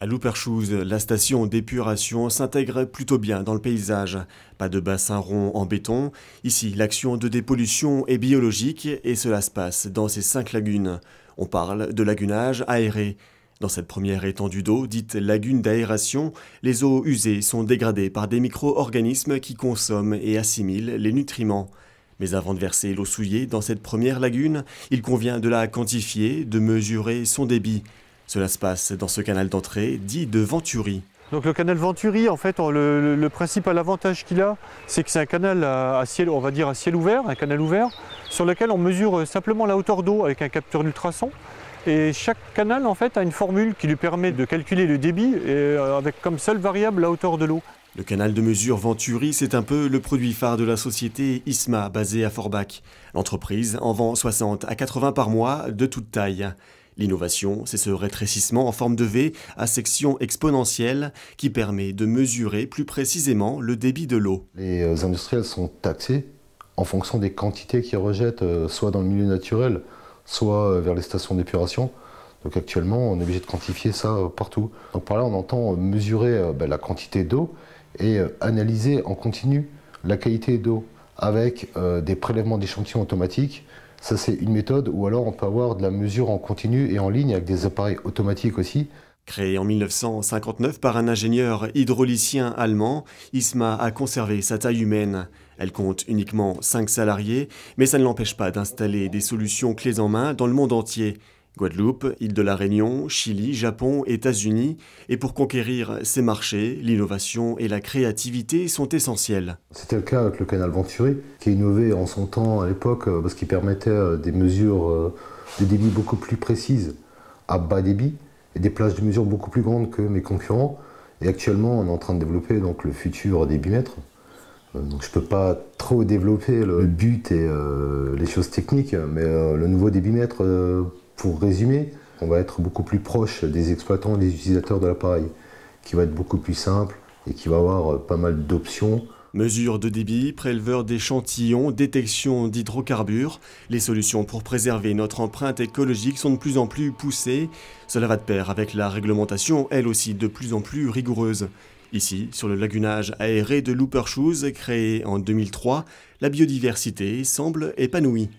À Louperchouse, la station d'épuration s'intègre plutôt bien dans le paysage. Pas de bassin rond en béton. Ici, l'action de dépollution est biologique et cela se passe dans ces cinq lagunes. On parle de lagunage aéré. Dans cette première étendue d'eau, dite lagune d'aération, les eaux usées sont dégradées par des micro-organismes qui consomment et assimilent les nutriments. Mais avant de verser l'eau souillée dans cette première lagune, il convient de la quantifier, de mesurer son débit. Cela se passe dans ce canal d'entrée dit de Venturi. Donc le canal Venturi, en fait, le, principal avantage qu'il a, c'est que c'est un canal à, ciel, on va dire à ciel ouvert, un canal ouvert, sur lequel on mesure euh, simplement la hauteur d'eau avec un capteur d'ultrason. Et chaque canal, en fait, a une formule qui lui permet de calculer le débit euh, avec comme seule variable la hauteur de l'eau. Le canal de mesure Venturi, c'est un peu le produit phare de la société Isma, basée à Forbach. L'entreprise en vend 60 à 80 par mois, de toute taille. L'innovation, c'est ce rétrécissement en forme de V à section exponentielle qui permet de mesurer plus précisément le débit de l'eau. Les euh, industriels sont taxés en fonction des quantités qu'ils rejettent, euh, soit dans le milieu naturel, soit euh, vers les stations d'épuration. Donc actuellement, on est obligé de quantifier ça partout. Donc par là, on entend mesurer bah, la quantité d'eau et analyser en continu la qualité d'eau avec des prélèvements d'échantillons automatiques ça, c'est une méthode, ou alors on peut avoir de la mesure en continu et en ligne avec des appareils automatiques aussi. Créée en 1959 par un ingénieur hydraulicien allemand, ISMA a conservé sa taille humaine. Elle compte uniquement 5 salariés, mais ça ne l'empêche pas d'installer des solutions clés en main dans le monde entier. Guadeloupe, île de la Réunion, Chili, Japon, États-Unis, et pour conquérir ces marchés, l'innovation et la créativité sont essentielles. C'était le cas avec le canal Venturi, qui innové en son temps à l'époque euh, parce qu'il permettait euh, des mesures euh, de débit beaucoup plus précises à bas débit et des plages de mesure beaucoup plus grandes que mes concurrents. Et actuellement, on est en train de développer donc, le futur débitmètre. Donc je ne peux pas trop développer le but et les choses techniques, mais le nouveau débitmètre pour résumer, on va être beaucoup plus proche des exploitants et des utilisateurs de l'appareil, qui va être beaucoup plus simple et qui va avoir euh, pas mal d'options. Mesures de débit, préleveur d'échantillons, détection d'hydrocarbures, les solutions pour préserver notre empreinte écologique sont de plus en plus poussées. Cela va de pair avec la réglementation, elle aussi de plus en plus rigoureuse. Ici, sur le lagunage aéré de Looper Shoes, créé en 2003, la biodiversité semble épanouie.